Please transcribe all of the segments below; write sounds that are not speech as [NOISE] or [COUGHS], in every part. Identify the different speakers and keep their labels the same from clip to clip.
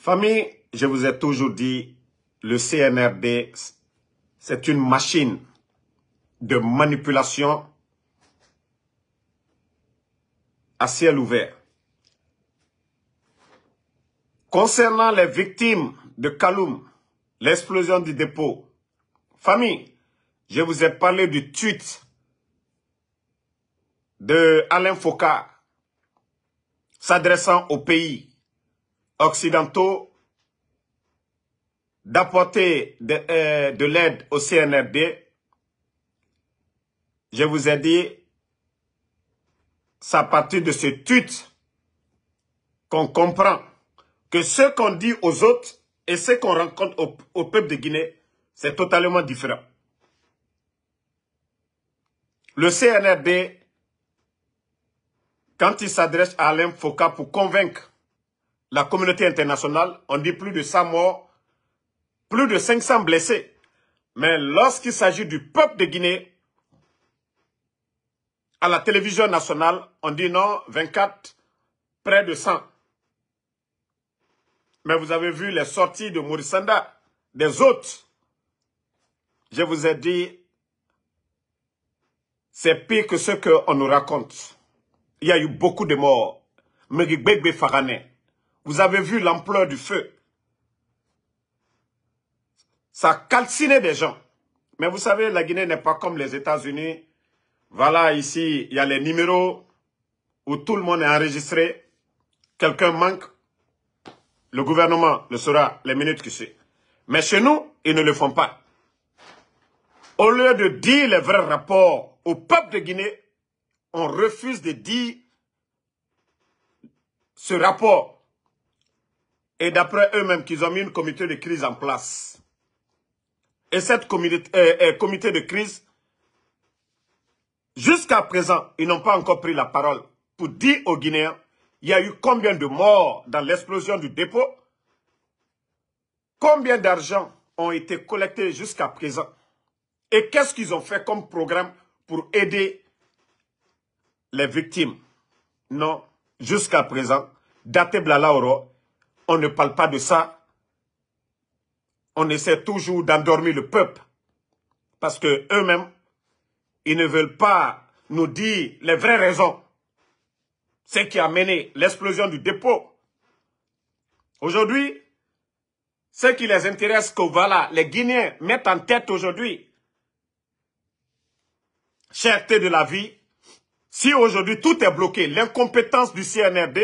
Speaker 1: Famille, je vous ai toujours dit, le CNRD, c'est une machine de manipulation à ciel ouvert. Concernant les victimes de Kaloum, l'explosion du dépôt, famille, je vous ai parlé du tweet de Alain Foucault s'adressant au pays occidentaux d'apporter de, euh, l'aide au CNRD, je vous ai dit, c'est à partir de ce tweet qu'on comprend que ce qu'on dit aux autres et ce qu'on rencontre au, au, peuple de Guinée, c'est totalement différent. Le CNRD, quand il s'adresse à Alain Foucault pour convaincre la communauté internationale, on dit plus de 100 morts, plus de 500 blessés. Mais lorsqu'il s'agit du peuple de Guinée, à la télévision nationale, on dit non, 24, près de 100. Mais vous avez vu les sorties de Mourissanda, des autres. Je vous ai dit, c'est pire que ce qu'on nous raconte. Il y a eu beaucoup de morts. de Farané, vous avez vu l'ampleur du feu. Ça a calciné des gens. Mais vous savez, la Guinée n'est pas comme les États-Unis. Voilà, ici, il y a les numéros où tout le monde est enregistré. Quelqu'un manque, le gouvernement le saura les minutes qui suivent. Mais chez nous, ils ne le font pas. Au lieu de dire les vrais rapports au peuple de Guinée, on refuse de dire ce rapport et d'après eux-mêmes qu'ils ont mis un comité de crise en place. Et cette comité, euh, euh, comité de crise, jusqu'à présent, ils n'ont pas encore pris la parole pour dire aux Guinéens, il y a eu combien de morts dans l'explosion du dépôt Combien d'argent ont été collectés jusqu'à présent Et qu'est-ce qu'ils ont fait comme programme pour aider les victimes Non, jusqu'à présent, Date Blalaoro on ne parle pas de ça. On essaie toujours d'endormir le peuple. Parce que eux-mêmes, ils ne veulent pas nous dire les vraies raisons. Ce qui a mené l'explosion du dépôt. Aujourd'hui, ce qui les intéresse, que voilà, les Guinéens mettent en tête aujourd'hui, cherté de la vie, si aujourd'hui tout est bloqué, l'incompétence du CNRD,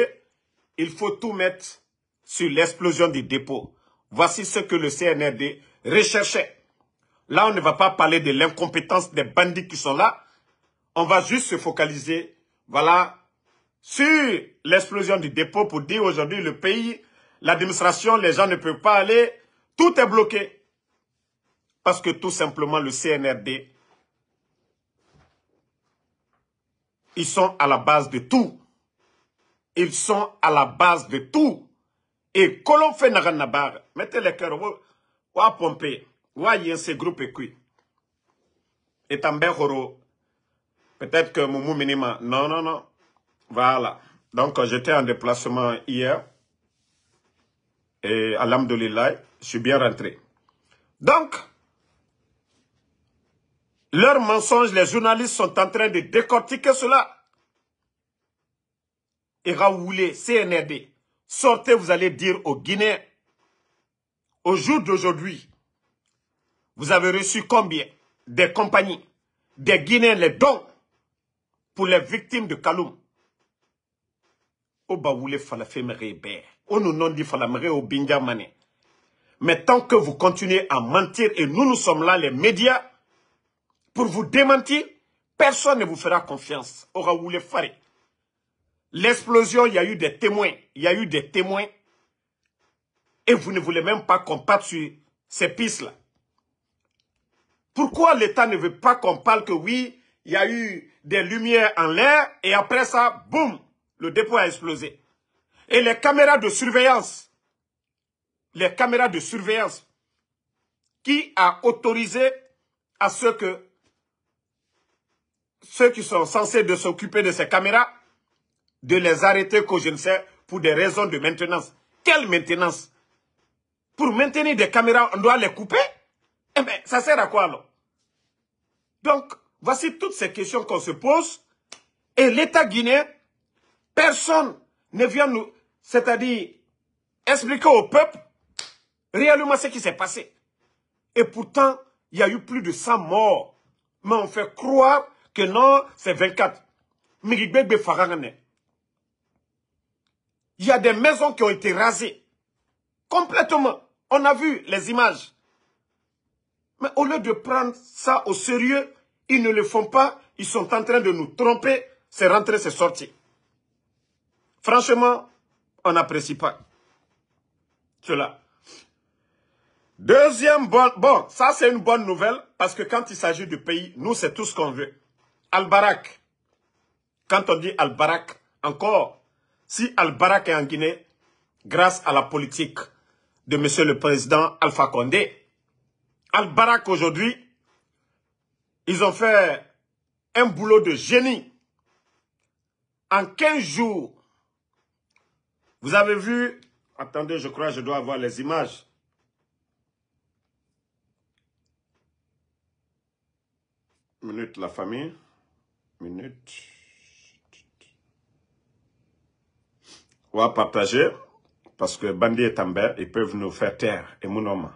Speaker 1: il faut tout mettre sur l'explosion du dépôt. Voici ce que le CNRD recherchait. Là, on ne va pas parler de l'incompétence des bandits qui sont là. On va juste se focaliser, voilà, sur l'explosion du dépôt pour dire aujourd'hui le pays, l'administration, les gens ne peuvent pas aller, tout est bloqué. Parce que tout simplement le CNRD, ils sont à la base de tout. Ils sont à la base de tout. Et on fait bar, Mettez les cœurs. Ou à pomper. Ou à yen ce groupe qui. Et tambe Peut-être que mon minima. Non, non, non. Voilà. Donc, j'étais en déplacement hier. Et à l'âme de l'Ilaï. je suis bien rentré. Donc, leurs mensonges, les journalistes sont en train de décortiquer cela. Et Raoulé, CNRD. Sortez, vous allez dire aux Guinéens, au jour d'aujourd'hui, vous avez reçu combien des compagnies, des Guinéens, les dons pour les victimes de Kaloum au Mais tant que vous continuez à mentir, et nous, nous sommes là, les médias, pour vous démentir, personne ne vous fera confiance. Aura les faire. L'explosion, il y a eu des témoins. Il y a eu des témoins. Et vous ne voulez même pas qu'on parte sur ces pistes-là. Pourquoi l'État ne veut pas qu'on parle que oui, il y a eu des lumières en l'air et après ça, boum, le dépôt a explosé. Et les caméras de surveillance, les caméras de surveillance, qui a autorisé à ceux que ceux qui sont censés de s'occuper de ces caméras de les arrêter que je ne sais pour des raisons de maintenance. Quelle maintenance Pour maintenir des caméras, on doit les couper Eh bien, ça sert à quoi alors Donc, voici toutes ces questions qu'on se pose. Et l'État guinéen, personne ne vient nous, c'est-à-dire expliquer au peuple réellement ce qui s'est passé. Et pourtant, il y a eu plus de 100 morts. Mais on fait croire que non, c'est 24. Il y a des maisons qui ont été rasées. Complètement. On a vu les images. Mais au lieu de prendre ça au sérieux, ils ne le font pas. Ils sont en train de nous tromper. C'est rentrer, c'est sortir. Franchement, on n'apprécie pas cela. Deuxième bonne... Bon, ça c'est une bonne nouvelle parce que quand il s'agit du pays, nous c'est tout ce qu'on veut. Al-Barak. Quand on dit Al-Barak, encore, si Al-Barak est en Guinée, grâce à la politique de Monsieur le Président Alpha Condé, Al-Barak aujourd'hui, ils ont fait un boulot de génie. En 15 jours, vous avez vu, attendez, je crois que je dois avoir les images. Minute la famille, minute. on va partager parce que Bandi et Tamber, ils peuvent nous faire taire et mon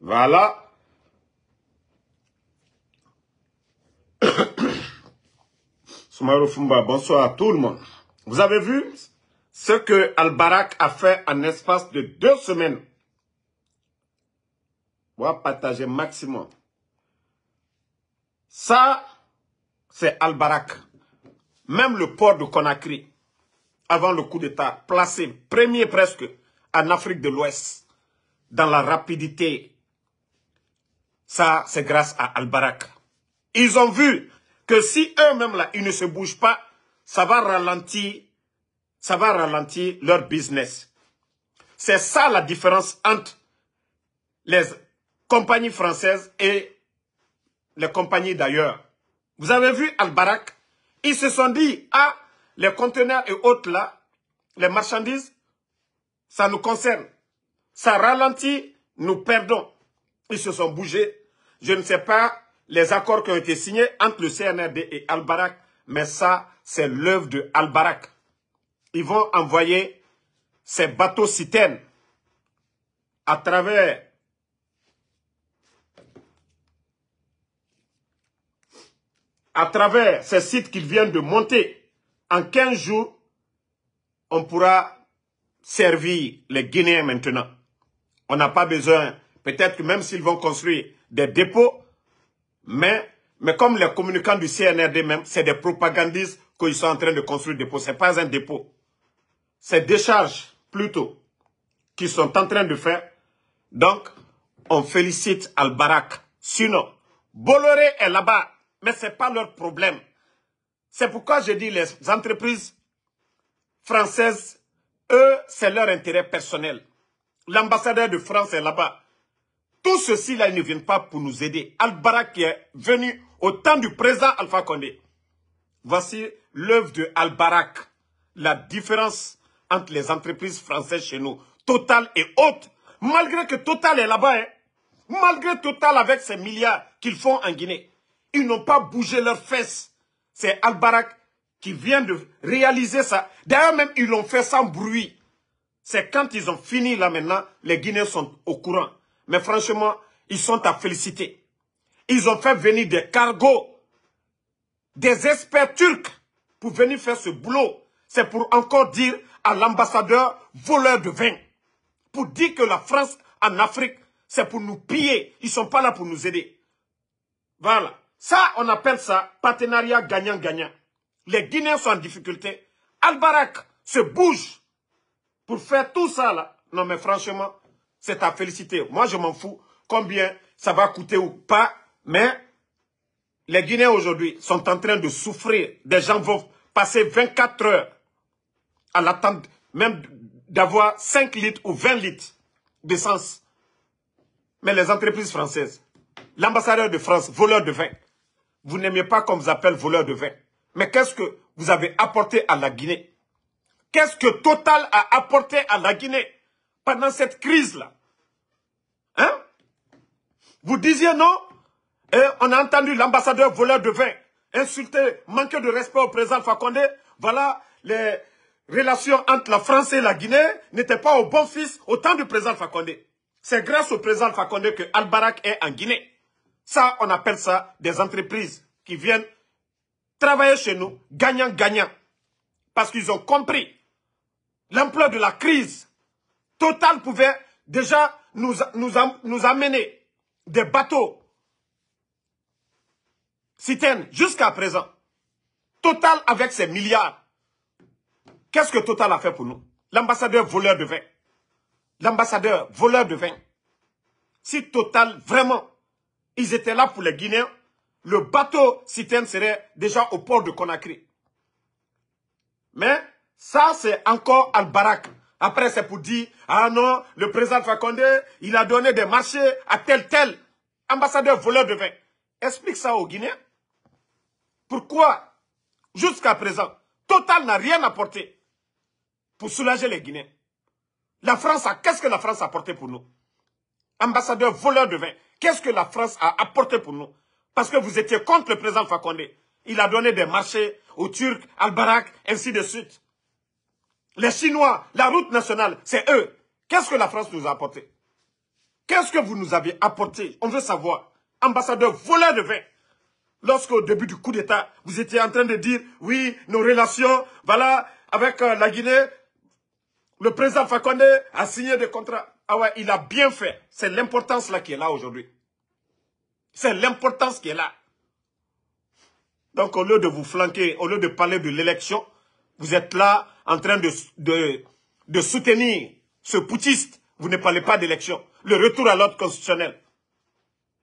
Speaker 1: Voilà. [COUGHS] Soumarou Fumba, bonsoir à tout le monde. Vous avez vu ce que Al-Barak a fait en espace de deux semaines. On va partager maximum. Ça, c'est Al-Barak. Même le port de Conakry avant le coup d'État, placé premier presque en Afrique de l'Ouest, dans la rapidité. Ça, c'est grâce à Al-Barak. Ils ont vu que si eux-mêmes, là, ils ne se bougent pas, ça va ralentir, ça va ralentir leur business. C'est ça la différence entre les compagnies françaises et les compagnies d'ailleurs. Vous avez vu Al-Barak Ils se sont dit, ah, les conteneurs et autres là, les marchandises, ça nous concerne. Ça ralentit, nous perdons. Ils se sont bougés. Je ne sais pas les accords qui ont été signés entre le CNRD et Al-Barak, mais ça, c'est l'œuvre de Albarak. Ils vont envoyer ces bateaux citernes à travers à travers ces sites qu'ils viennent de monter en 15 jours, on pourra servir les Guinéens maintenant. On n'a pas besoin, peut-être même s'ils vont construire des dépôts, mais, comme les communicants du CNRD même, c'est des propagandistes qu'ils sont en train de construire des dépôts. Ce n'est pas un dépôt. C'est des charges, plutôt, qu'ils sont en train de faire. Donc, on félicite Al-Barak. Sinon, Bolloré est là-bas, mais ce n'est pas leur problème. C'est pourquoi je dis les entreprises françaises, eux, c'est leur intérêt personnel. L'ambassadeur de France est là-bas. Tout ceci, là, ils ne viennent pas pour nous aider. Al-Barak est venu au temps du président Alpha Condé. Voici l'œuvre de Al-Barak. La différence entre les entreprises françaises chez nous, Total et haute, malgré que Total est là-bas, hein, malgré Total avec ses milliards qu'ils font en Guinée, ils n'ont pas bougé leurs fesses c'est Al-Barak qui vient de réaliser ça. D'ailleurs même, ils l'ont fait sans bruit. C'est quand ils ont fini là maintenant, les Guinéens sont au courant. Mais franchement, ils sont à féliciter. Ils ont fait venir des cargos, des experts turcs pour venir faire ce boulot. C'est pour encore dire à l'ambassadeur voleur de vin. Pour dire que la France en Afrique, c'est pour nous piller. Ils ne sont pas là pour nous aider. Voilà. Ça, on appelle ça partenariat gagnant-gagnant. Les Guinéens sont en difficulté. al se bouge pour faire tout ça là. Non mais franchement, c'est à féliciter. Moi, je m'en fous combien ça va coûter ou pas. Mais les Guinéens aujourd'hui sont en train de souffrir. Des gens vont passer 24 heures à l'attente même d'avoir 5 litres ou 20 litres d'essence. Mais les entreprises françaises, l'ambassadeur de France, voleur de vin, vous n'aimez pas comme vous appelle voleur de vin. Mais qu'est-ce que vous avez apporté à la Guinée Qu'est-ce que Total a apporté à la Guinée pendant cette crise-là Hein Vous disiez non on a entendu l'ambassadeur voleur de vin insulter, manquer de respect au président Fakonde. Voilà, les relations entre la France et la Guinée n'étaient pas au bon fils au temps du président Fakonde. C'est grâce au président Fakonde que al est en Guinée. Ça, on appelle ça des entreprises qui viennent travailler chez nous, gagnant-gagnant. Parce qu'ils ont compris l'ampleur de la crise. Total pouvait déjà nous, amener des bateaux, citernes, jusqu'à présent. Total avec ses milliards. Qu'est-ce que Total a fait pour nous L'ambassadeur voleur de vin. L'ambassadeur voleur de vin. Si Total, vraiment, ils étaient là pour les Guinéens. Le bateau citerne serait déjà au port de Conakry. Mais ça, c'est encore Al-Barak. Après, c'est pour dire, ah non, le président Fakonde, il a donné des marchés à tel, tel ambassadeur voleur de vin. Explique ça aux Guinéens. Pourquoi, jusqu'à présent, Total n'a rien apporté pour soulager les Guinéens La France, qu'est-ce que la France a apporté pour nous Ambassadeur voleur de vin. Qu'est-ce que la France a apporté pour nous Parce que vous étiez contre le président Fakonde. Il a donné des marchés aux Turcs, à Barak, ainsi de suite. Les Chinois, la route nationale, c'est eux. Qu'est-ce que la France nous a apporté Qu'est-ce que vous nous avez apporté On veut savoir. Ambassadeur voleur de vin. Lorsqu'au début du coup d'État, vous étiez en train de dire, oui, nos relations, voilà, avec euh, la Guinée, le président Fakonde a signé des contrats. Ah ouais, il a bien fait. C'est l'importance là qui est là aujourd'hui. C'est l'importance qui est là. Donc au lieu de vous flanquer, au lieu de parler de l'élection, vous êtes là en train de, de, soutenir ce poutiste. Vous ne parlez pas d'élection. Le retour à l'ordre constitutionnel.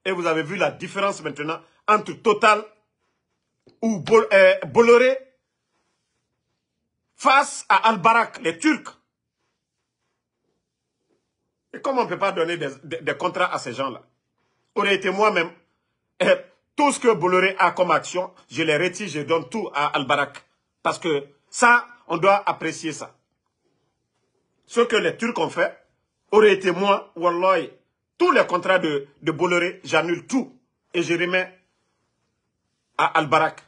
Speaker 1: Et vous avez vu la différence maintenant entre Total ou euh, Bolloré face à Al-Barak, les Turcs. Et comment on ne peut pas donner des, contrats à ces gens-là Aurait été moi-même. Tout ce que Bolloré a comme action, je les retire, je donne tout à Al-Barak. Parce que ça, on doit apprécier ça. Ce que les Turcs ont fait, aurait été moi, Wallahi. tous les contrats de, de Bolloré, j'annule tout. Et je remets à Al-Barak.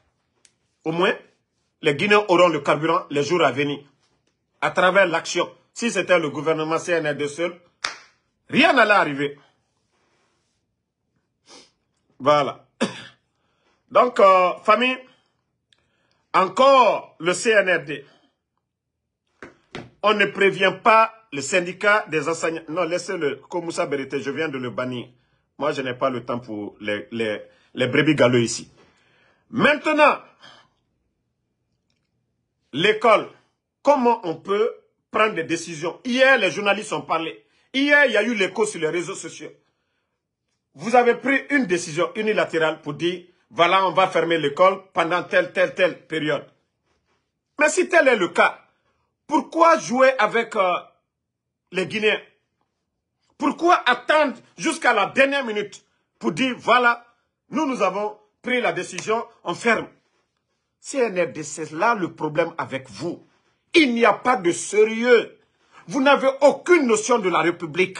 Speaker 1: Au moins, les Guinéens auront le carburant les jours à venir. À travers l'action. Si c'était le gouvernement CNR de seul, Rien n'allait arriver. Voilà. [COUGHS] Donc, euh, famille, encore le CNRD. On ne prévient pas le syndicat des enseignants. Non, laissez-le. Comme ça, je viens de le bannir. Moi, je n'ai pas le temps pour les, les, les brebis galeux ici. Maintenant, l'école, comment on peut prendre des décisions Hier, les journalistes ont parlé. Hier, il y a eu l'écho sur les réseaux sociaux. Vous avez pris une décision unilatérale pour dire, voilà, on va fermer l'école pendant telle, telle, telle période. Mais si tel est le cas, pourquoi jouer avec euh, les Guinéens Pourquoi attendre jusqu'à la dernière minute pour dire, voilà, nous, nous avons pris la décision, on ferme CNRD, c'est là le problème avec vous. Il n'y a pas de sérieux. Vous n'avez aucune notion de la République.